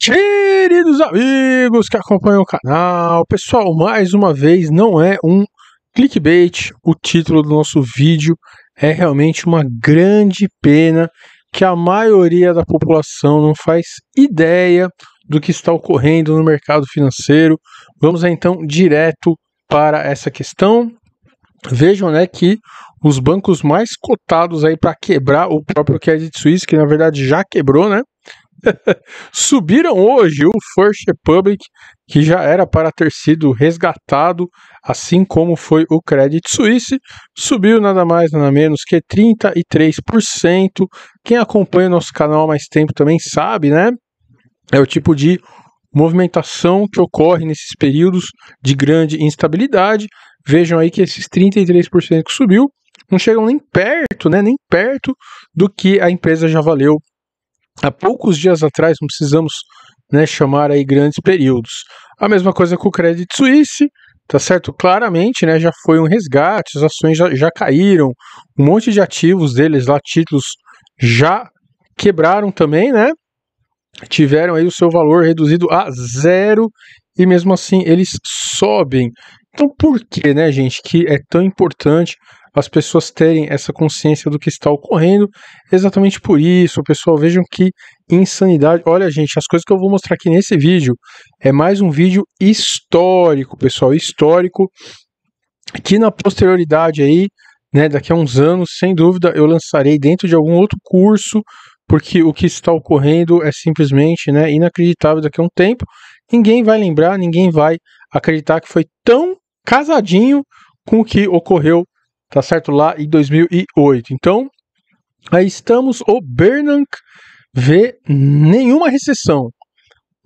Queridos amigos que acompanham o canal, pessoal, mais uma vez não é um clickbait. O título do nosso vídeo é realmente uma grande pena que a maioria da população não faz ideia do que está ocorrendo no mercado financeiro. Vamos então direto para essa questão. Vejam, né, que os bancos mais cotados aí para quebrar o próprio Credit Suisse, que na verdade já quebrou, né? Subiram hoje o First Republic, que já era para ter sido resgatado, assim como foi o Credit Suisse, subiu nada mais nada menos que 33%. Quem acompanha o nosso canal há mais tempo também sabe, né? É o tipo de movimentação que ocorre nesses períodos de grande instabilidade. Vejam aí que esses 33% que subiu não chegam nem perto, né, nem perto do que a empresa já valeu há poucos dias atrás, não precisamos né, chamar aí grandes períodos. A mesma coisa com o Credit Suisse, tá certo? Claramente, né, já foi um resgate, as ações já, já caíram, um monte de ativos deles lá, títulos já quebraram também, né? Tiveram aí o seu valor reduzido a zero e mesmo assim eles sobem. Então, por que, né, gente, que é tão importante as pessoas terem essa consciência do que está ocorrendo. Exatamente por isso, pessoal, vejam que insanidade. Olha, gente, as coisas que eu vou mostrar aqui nesse vídeo é mais um vídeo histórico, pessoal, histórico que na posterioridade aí, né, daqui a uns anos, sem dúvida, eu lançarei dentro de algum outro curso, porque o que está ocorrendo é simplesmente, né, inacreditável daqui a um tempo. Ninguém vai lembrar, ninguém vai acreditar que foi tão casadinho com o que ocorreu tá certo? Lá em 2008. Então, aí estamos, o Bernanke vê nenhuma recessão,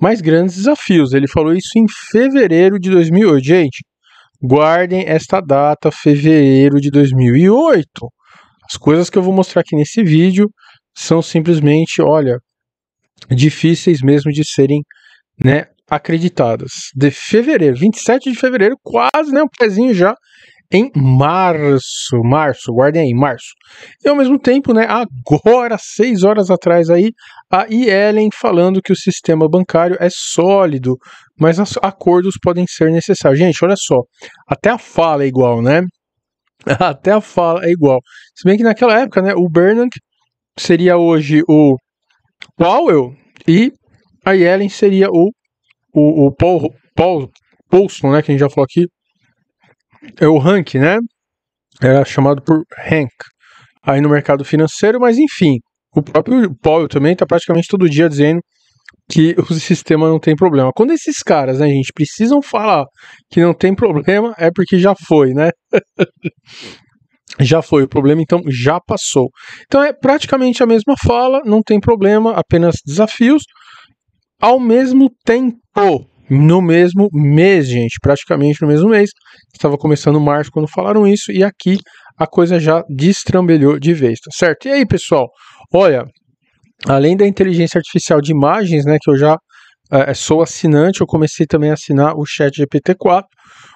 mas grandes desafios. Ele falou isso em fevereiro de 2008. Gente, guardem esta data, fevereiro de 2008. As coisas que eu vou mostrar aqui nesse vídeo são simplesmente, olha, difíceis mesmo de serem, né, acreditadas. De fevereiro, 27 de fevereiro, quase, né, um pezinho já em março, março, guardem aí, março. E ao mesmo tempo, né, agora, seis horas atrás aí, a Yellen falando que o sistema bancário é sólido, mas acordos podem ser necessários. Gente, olha só, até a fala é igual, né? Até a fala é igual. Se bem que naquela época, né, o Bernanke seria hoje o Powell e a Yellen seria o, o, o Paul, Paul Paulson, né, que a gente já falou aqui, é o rank, né? Era chamado por rank aí no mercado financeiro, mas enfim, o próprio Powell também está praticamente todo dia dizendo que o sistema não tem problema. Quando esses caras, né, gente, precisam falar que não tem problema, é porque já foi, né? já foi o problema, então já passou. Então é praticamente a mesma fala, não tem problema, apenas desafios. Ao mesmo tempo, no mesmo mês, gente, praticamente no mesmo mês. Estava começando março quando falaram isso e aqui a coisa já destrambelhou de vez, tá certo? E aí, pessoal? Olha, além da inteligência artificial de imagens, né, que eu já é, é sou assinante, eu comecei também a assinar o Chat GPT-4,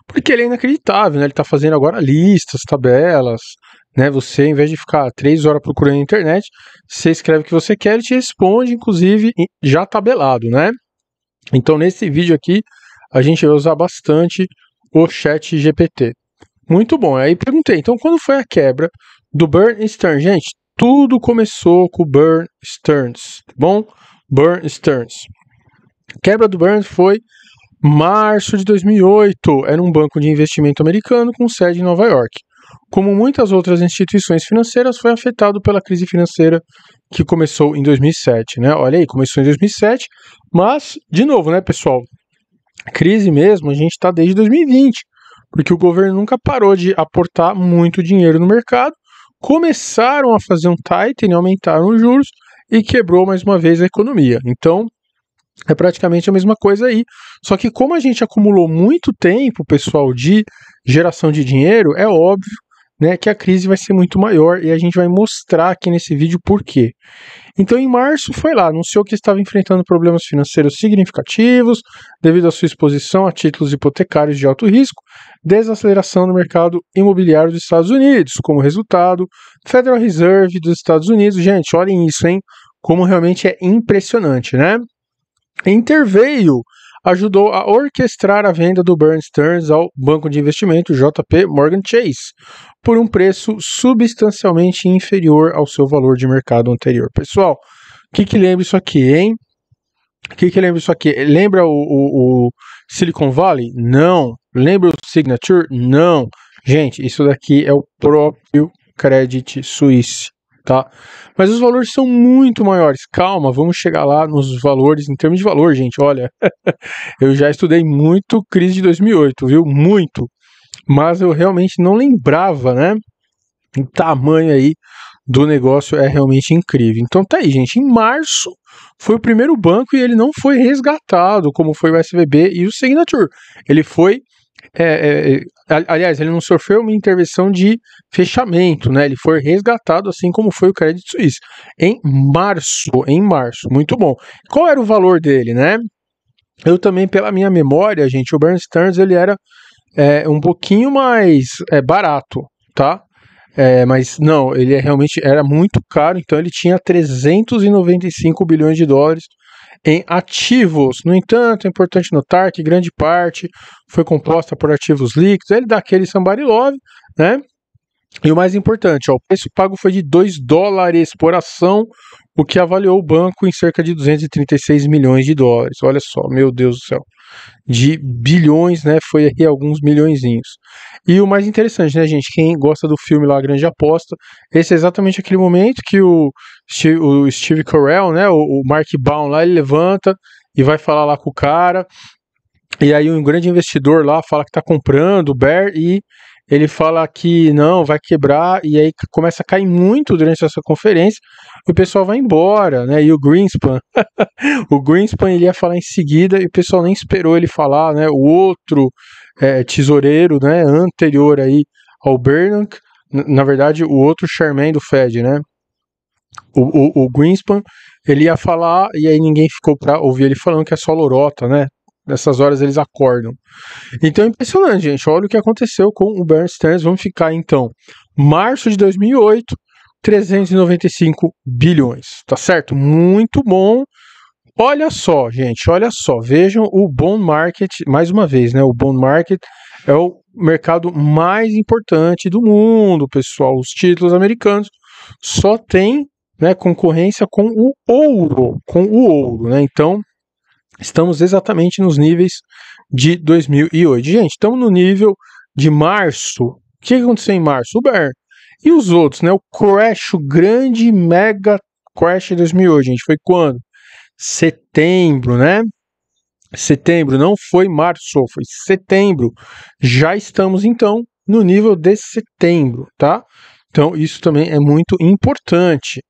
porque ele é inacreditável, né? Ele está fazendo agora listas, tabelas, né? Você, em vez de ficar três horas procurando na internet, você escreve o que você quer, e te responde, inclusive, já tabelado, né? Então, nesse vídeo aqui, a gente vai usar bastante o chat GPT. Muito bom. Aí perguntei, então, quando foi a quebra do Burn Stearns? Gente, tudo começou com o Burn Stearns, tá bom? Burn Stearns. A quebra do Burn foi março de 2008. Era um banco de investimento americano com sede em Nova York como muitas outras instituições financeiras, foi afetado pela crise financeira que começou em 2007. Né? Olha aí, começou em 2007, mas, de novo, né, pessoal? Crise mesmo, a gente está desde 2020, porque o governo nunca parou de aportar muito dinheiro no mercado, começaram a fazer um tightening, aumentaram os juros e quebrou mais uma vez a economia. Então, é praticamente a mesma coisa aí. Só que como a gente acumulou muito tempo, pessoal, de geração de dinheiro, é óbvio né, que a crise vai ser muito maior e a gente vai mostrar aqui nesse vídeo por quê. Então, em março, foi lá, anunciou que estava enfrentando problemas financeiros significativos devido à sua exposição a títulos hipotecários de alto risco, desaceleração no mercado imobiliário dos Estados Unidos. Como resultado, Federal Reserve dos Estados Unidos, gente, olhem isso, hein? Como realmente é impressionante, né? Interveio ajudou a orquestrar a venda do Burn Stearns ao banco de investimento JP Morgan Chase por um preço substancialmente inferior ao seu valor de mercado anterior. Pessoal, o que, que lembra isso aqui, hein? O que, que lembra isso aqui? Lembra o, o, o Silicon Valley? Não. Lembra o Signature? Não. Gente, isso daqui é o próprio Credit Suisse tá? Mas os valores são muito maiores. Calma, vamos chegar lá nos valores, em termos de valor, gente. Olha, eu já estudei muito crise de 2008, viu? Muito. Mas eu realmente não lembrava, né? O tamanho aí do negócio é realmente incrível. Então tá aí, gente. Em março foi o primeiro banco e ele não foi resgatado, como foi o SVB e o Signature. Ele foi é, é, é Aliás, ele não sofreu uma intervenção de fechamento, né? Ele foi resgatado, assim como foi o crédito suíço, em março. Em março, muito bom. Qual era o valor dele, né? Eu também, pela minha memória, gente, o Bernd Stearns ele era é, um pouquinho mais é, barato, tá? É, mas não, ele é realmente era muito caro, então ele tinha 395 bilhões de dólares em ativos. No entanto, é importante notar que grande parte foi composta por ativos líquidos. Ele dá aquele somebody love, né? E o mais importante, ó, o preço pago foi de 2 dólares por ação, o que avaliou o banco em cerca de 236 milhões de dólares. Olha só, meu Deus do céu de bilhões, né? Foi aqui alguns milhõeszinhos. E o mais interessante, né, gente? Quem gosta do filme lá, A Grande Aposta, esse é exatamente aquele momento que o Steve, o Steve Carell, né? O, o Mark Baum lá, ele levanta e vai falar lá com o cara. E aí um grande investidor lá fala que está comprando o Bear e ele fala que não, vai quebrar, e aí começa a cair muito durante essa conferência, e o pessoal vai embora, né? E o Greenspan, o Greenspan ele ia falar em seguida, e o pessoal nem esperou ele falar, né? O outro é, tesoureiro, né, anterior aí ao Bernanke, na verdade, o outro chairman do Fed, né? O, o, o Greenspan, ele ia falar, e aí ninguém ficou para ouvir ele falando que é só lorota, né? nessas horas eles acordam. Então é impressionante, gente. Olha o que aconteceu com o Bernd Vamos ficar então. Março de 2008, 395 bilhões, tá certo? Muito bom. Olha só, gente, olha só. Vejam o bond market mais uma vez, né? O bond market é o mercado mais importante do mundo, pessoal. Os títulos americanos só tem né, concorrência com o ouro, com o ouro, né? Então, Estamos exatamente nos níveis de 2008. Gente, estamos no nível de março. O que aconteceu em março? Uber. E os outros, né? O crash, o grande mega crash de 2008, gente. Foi quando? Setembro, né? Setembro, não foi março, foi setembro. Já estamos, então, no nível de setembro, tá? Então, isso também é muito importante.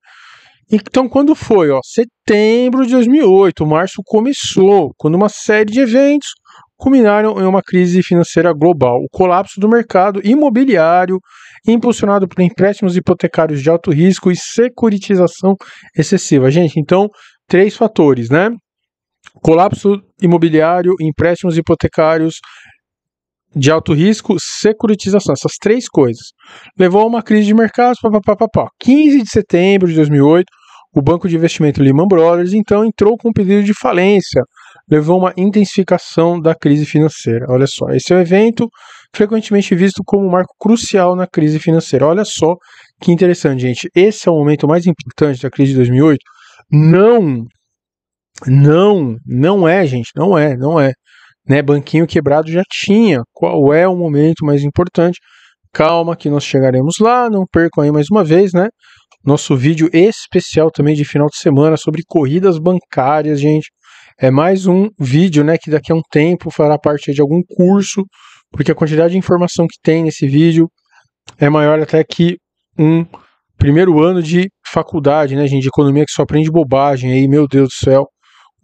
Então, quando foi? Ó, setembro de 2008, março começou, quando uma série de eventos culminaram em uma crise financeira global. O colapso do mercado imobiliário, impulsionado por empréstimos hipotecários de alto risco e securitização excessiva. Gente, então, três fatores, né? Colapso imobiliário, empréstimos hipotecários de alto risco, securitização, essas três coisas. Levou a uma crise de mercado. papapá. 15 de setembro de 2008, o banco de investimento Lehman Brothers então entrou com um pedido de falência, levou a uma intensificação da crise financeira. Olha só, esse é o evento frequentemente visto como um marco crucial na crise financeira. Olha só que interessante, gente. Esse é o momento mais importante da crise de 2008. Não não, não é, gente, não é, não é. Né? Banquinho quebrado já tinha. Qual é o momento mais importante? Calma que nós chegaremos lá, não percam aí mais uma vez, né? Nosso vídeo especial também de final de semana sobre corridas bancárias, gente. É mais um vídeo, né, que daqui a um tempo fará parte de algum curso, porque a quantidade de informação que tem nesse vídeo é maior até que um primeiro ano de faculdade, né, gente, de economia que só aprende bobagem aí, meu Deus do céu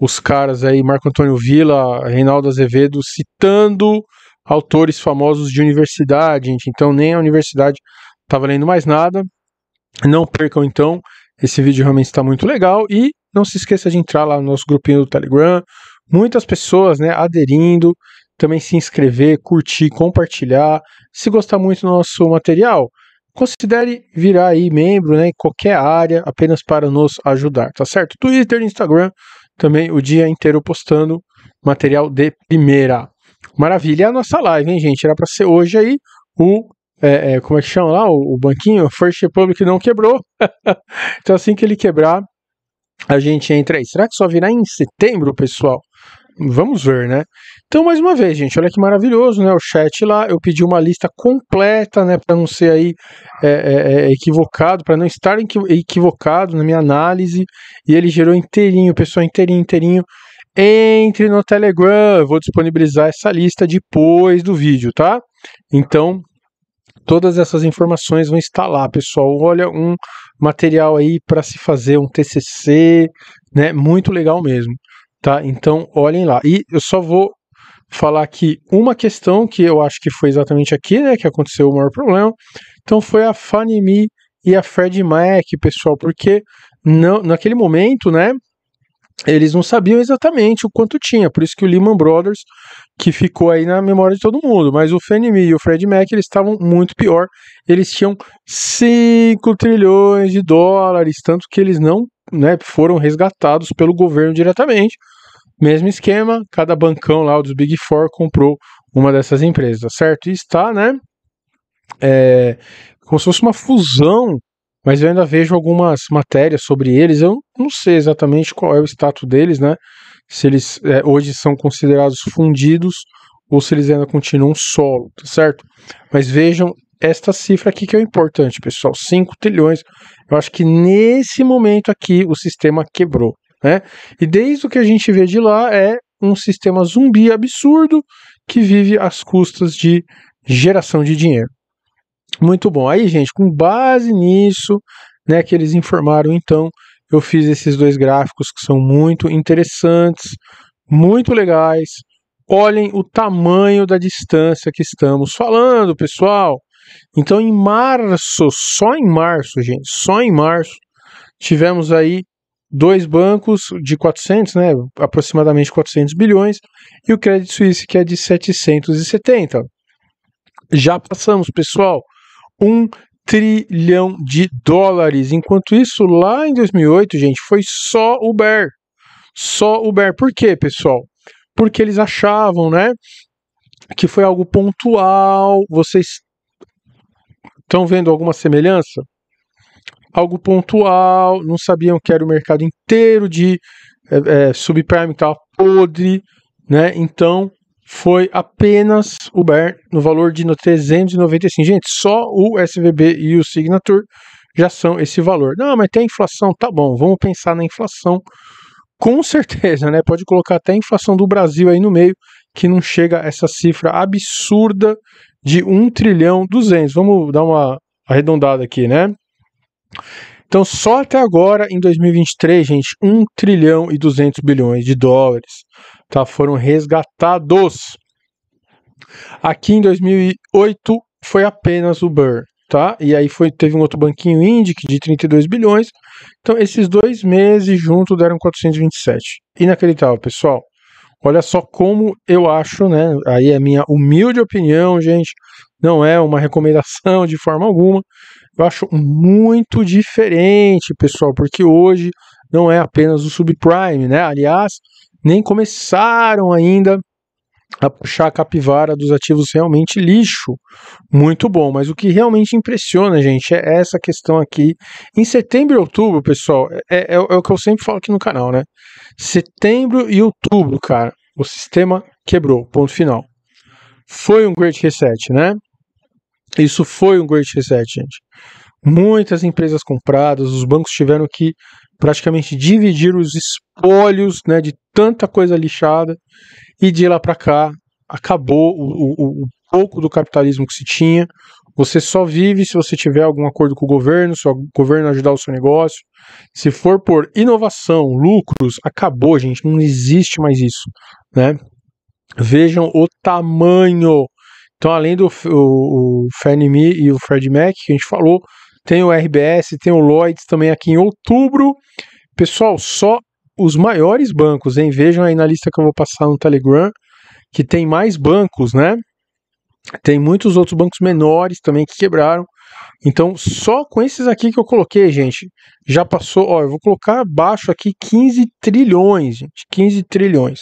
os caras aí, Marco Antônio Villa, Reinaldo Azevedo, citando autores famosos de universidade, gente. Então nem a universidade tá valendo mais nada. Não percam então, esse vídeo realmente está muito legal e não se esqueça de entrar lá no nosso grupinho do Telegram. Muitas pessoas, né, aderindo, também se inscrever, curtir, compartilhar. Se gostar muito do nosso material, considere virar aí membro, né, em qualquer área, apenas para nos ajudar, tá certo? Twitter, Instagram, também o dia inteiro postando material de primeira. Maravilha, a nossa live, hein, gente? Era para ser hoje aí o. É, é, como é que chama lá? O, o banquinho? First Republic não quebrou. então, assim que ele quebrar, a gente entra aí. Será que só virá em setembro, pessoal? Vamos ver, né? Então, mais uma vez, gente, olha que maravilhoso, né? O chat lá, eu pedi uma lista completa, né? Para não ser aí é, é, é equivocado, para não estar equivocado na minha análise. E ele gerou inteirinho, pessoal, inteirinho, inteirinho. Entre no Telegram, eu vou disponibilizar essa lista depois do vídeo, tá? Então, todas essas informações vão estar lá, pessoal. Olha um material aí para se fazer um TCC, né? Muito legal mesmo. Tá? Então, olhem lá. E eu só vou falar aqui uma questão que eu acho que foi exatamente aqui, né, que aconteceu o maior problema. Então foi a Fannie Mae e a Freddie Mac, pessoal, porque não, naquele momento, né, eles não sabiam exatamente o quanto tinha, por isso que o Lehman Brothers, que ficou aí na memória de todo mundo, mas o Fannie Mae e o Freddie Mac, eles estavam muito pior, eles tinham 5 trilhões de dólares, tanto que eles não né, foram resgatados pelo governo diretamente. Mesmo esquema, cada bancão lá dos Big Four comprou uma dessas empresas, certo? E está, né? É, como se fosse uma fusão, mas eu ainda vejo algumas matérias sobre eles. Eu não sei exatamente qual é o status deles, né? Se eles é, hoje são considerados fundidos ou se eles ainda continuam solo, tá certo? Mas vejam esta cifra aqui que é importante, pessoal: 5 trilhões eu acho que nesse momento aqui o sistema quebrou. Né? E desde o que a gente vê de lá é um sistema zumbi absurdo que vive às custas de geração de dinheiro. Muito bom. Aí, gente, com base nisso, né, que eles informaram então, eu fiz esses dois gráficos que são muito interessantes, muito legais. Olhem o tamanho da distância que estamos falando, pessoal. Então, em março, só em março, gente, só em março, tivemos aí dois bancos de 400, né, aproximadamente 400 bilhões, e o Crédito Suíço que é de 770. Já passamos, pessoal, um trilhão de dólares. Enquanto isso, lá em 2008, gente, foi só Uber. Só Uber. Por quê, pessoal? Porque eles achavam, né, que foi algo pontual, vocês Estão vendo alguma semelhança? Algo pontual, não sabiam que era o mercado inteiro de é, é, subprime estava podre, né? Então foi apenas o BER no valor de 395. Gente, só o SVB e o Signature já são esse valor. Não, mas tem inflação, tá bom, vamos pensar na inflação. Com certeza, né? Pode colocar até a inflação do Brasil aí no meio, que não chega a essa cifra absurda de 1 trilhão 200. Vamos dar uma arredondada aqui, né? Então, só até agora, em 2023, gente, 1 trilhão e 200 bilhões de dólares tá, foram resgatados. Aqui em 2008 foi apenas o Burr, tá? E aí foi, teve um outro banquinho Indic de 32 bilhões. Então, esses dois meses juntos deram 427. Inacreditável, pessoal. Olha só como eu acho, né? Aí é minha humilde opinião, gente. Não é uma recomendação de forma alguma. Eu acho muito diferente, pessoal, porque hoje não é apenas o subprime, né? Aliás, nem começaram ainda a puxar a capivara dos ativos realmente lixo. Muito bom, mas o que realmente impressiona, gente, é essa questão aqui. Em setembro e outubro, pessoal, é, é, é o que eu sempre falo aqui no canal, né? Setembro e outubro, cara, o sistema quebrou, ponto final. Foi um great reset, né? Isso foi um great reset, gente. Muitas empresas compradas, os bancos tiveram que praticamente dividir os espólios, né, de tanta coisa lixada e de lá para cá acabou o, o, o pouco do capitalismo que se tinha, você só vive se você tiver algum acordo com o governo, se o governo ajudar o seu negócio. Se for por inovação, lucros, acabou, gente. Não existe mais isso, né? Vejam o tamanho. Então, além do Fannie o e o Fred Mac, que a gente falou, tem o RBS, tem o Lloyds também aqui em outubro. Pessoal, só os maiores bancos, hein? Vejam aí na lista que eu vou passar no Telegram, que tem mais bancos, né? Tem muitos outros bancos menores também que quebraram. Então, só com esses aqui que eu coloquei, gente, já passou. Ó, eu vou colocar abaixo aqui 15 trilhões, gente. 15 trilhões.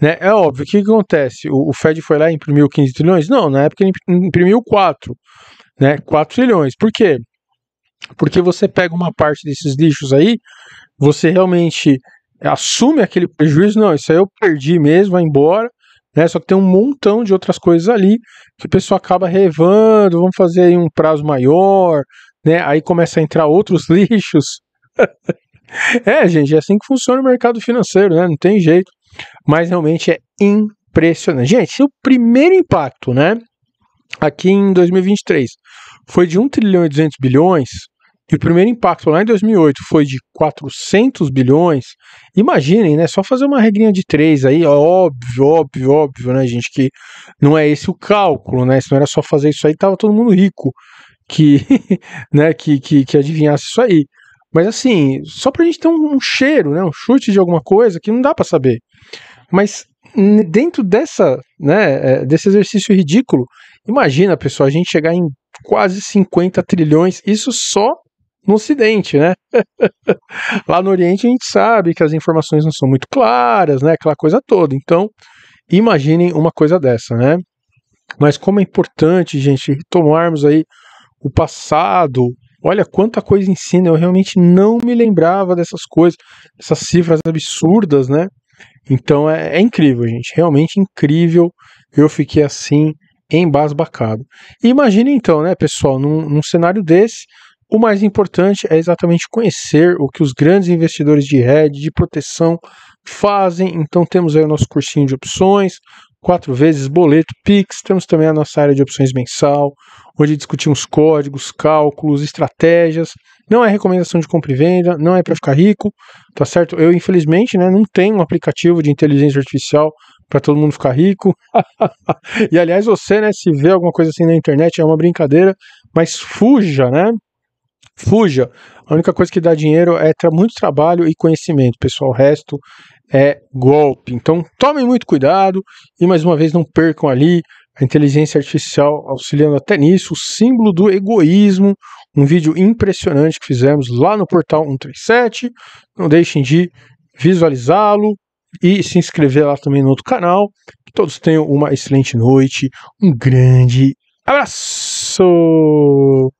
Né? É óbvio, o que, que acontece? O, o, Fed foi lá e imprimiu 15 trilhões? Não, na época ele imprimiu 4. Né? 4 trilhões. Por quê? Porque você pega uma parte desses lixos aí, você realmente assume aquele prejuízo, não, isso aí eu perdi mesmo, vai embora, né? Só que tem um montão de outras coisas ali que o pessoal acaba revando, vamos fazer aí um prazo maior, né? Aí começa a entrar outros lixos. é, gente, é assim que funciona o mercado financeiro, né? Não tem jeito. Mas realmente é impressionante. Gente, o primeiro impacto, né? Aqui em 2023 foi de 1 trilhão e 200 bilhões e o primeiro impacto lá em 2008 foi de 400 bilhões, imaginem, né? Só fazer uma regrinha de três aí, óbvio, óbvio, óbvio, né, gente? Que não é esse o cálculo, né? Se não era só fazer isso aí, tava todo mundo rico que, né, que, que, que adivinhasse isso aí. Mas assim, só pra gente ter um, um cheiro, né? Um chute de alguma coisa que não dá para saber. Mas dentro dessa, né, é, desse exercício ridículo, imagina, pessoal, a gente chegar em quase 50 trilhões, isso só no Ocidente, né? Lá no Oriente a gente sabe que as informações não são muito claras, né? Aquela coisa toda. Então, imaginem uma coisa dessa, né? Mas como é importante, gente, tomarmos aí o passado. Olha quanta coisa ensina, eu realmente não me lembrava dessas coisas, essas cifras absurdas, né? Então é, é incrível, gente, realmente incrível. Eu fiquei assim embasbacado. E imagine então, né, pessoal, num, num cenário desse, o mais importante é exatamente conhecer o que os grandes investidores de rede, de proteção, fazem. Então temos aí o nosso cursinho de opções, quatro vezes boleto, PIX, temos também a nossa área de opções mensal, onde discutimos códigos, cálculos, estratégias. Não é recomendação de compra e venda, não é para ficar rico, tá certo? Eu, infelizmente, né, não tenho um aplicativo de inteligência artificial para todo mundo ficar rico. e aliás, você, né, se vê alguma coisa assim na internet, é uma brincadeira, mas fuja, né? fuja. A única coisa que dá dinheiro é tra muito trabalho e conhecimento, pessoal. O resto é golpe. Então tomem muito cuidado e mais uma vez não percam ali a inteligência artificial auxiliando até nisso, o símbolo do egoísmo, um vídeo impressionante que fizemos lá no portal 137. Não deixem de visualizá-lo e se inscrever lá também no outro canal. Que todos tenham uma excelente noite, um grande abraço.